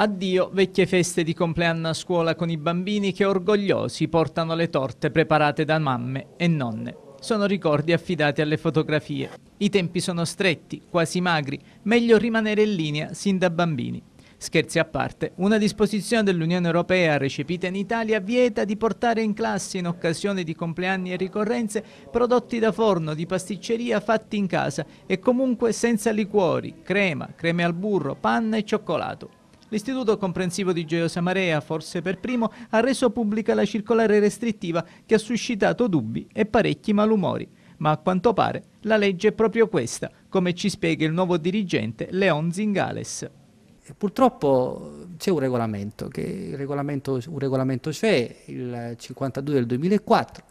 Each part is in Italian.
Addio vecchie feste di compleanno a scuola con i bambini che orgogliosi portano le torte preparate da mamme e nonne. Sono ricordi affidati alle fotografie. I tempi sono stretti, quasi magri, meglio rimanere in linea sin da bambini. Scherzi a parte, una disposizione dell'Unione Europea recepita in Italia vieta di portare in classe in occasione di compleanni e ricorrenze prodotti da forno, di pasticceria fatti in casa e comunque senza liquori, crema, creme al burro, panna e cioccolato. L'Istituto Comprensivo di Gioiosa Marea, forse per primo, ha reso pubblica la circolare restrittiva che ha suscitato dubbi e parecchi malumori. Ma a quanto pare la legge è proprio questa, come ci spiega il nuovo dirigente Leon Zingales. Purtroppo c'è un regolamento, regolamento, un regolamento c'è, il 52 del 2004,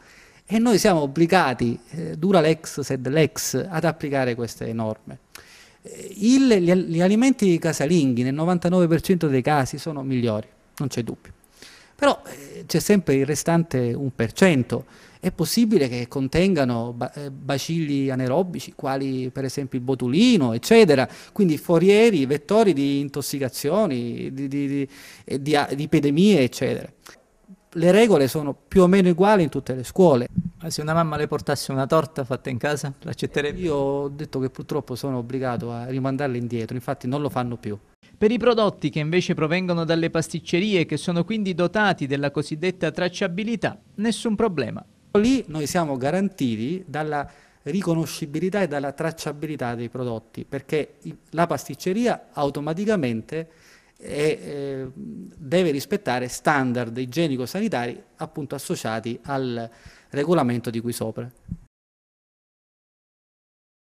e noi siamo obbligati, eh, dura l'ex sed l'ex, ad applicare queste norme il, gli, gli, alimenti casalinghi nel 99% dei casi sono migliori, non c'è dubbio. Però eh, c'è sempre il restante 1%, è possibile che contengano ba- eh, bacilli anaerobici, quali per esempio il botulino, eccetera, quindi forieri, vettori di intossicazioni, di, di, di, eh, di epidemie, eccetera. Le regole sono più o meno uguali in tutte le scuole. Ma ah, se una mamma le portasse una torta fatta in casa, l'accetterebbe? Io ho detto che purtroppo sono obbligato a rimandarla indietro, infatti non lo fanno più. Per i prodotti che invece provengono dalle pasticcerie, che sono quindi dotati della cosiddetta tracciabilità, nessun problema. Lì noi siamo garantiti dalla riconoscibilità e dalla tracciabilità dei prodotti, perché la pasticceria automaticamente e eh, deve rispettare standard igienico-sanitari appunto associati al, regolamento di cui sopra.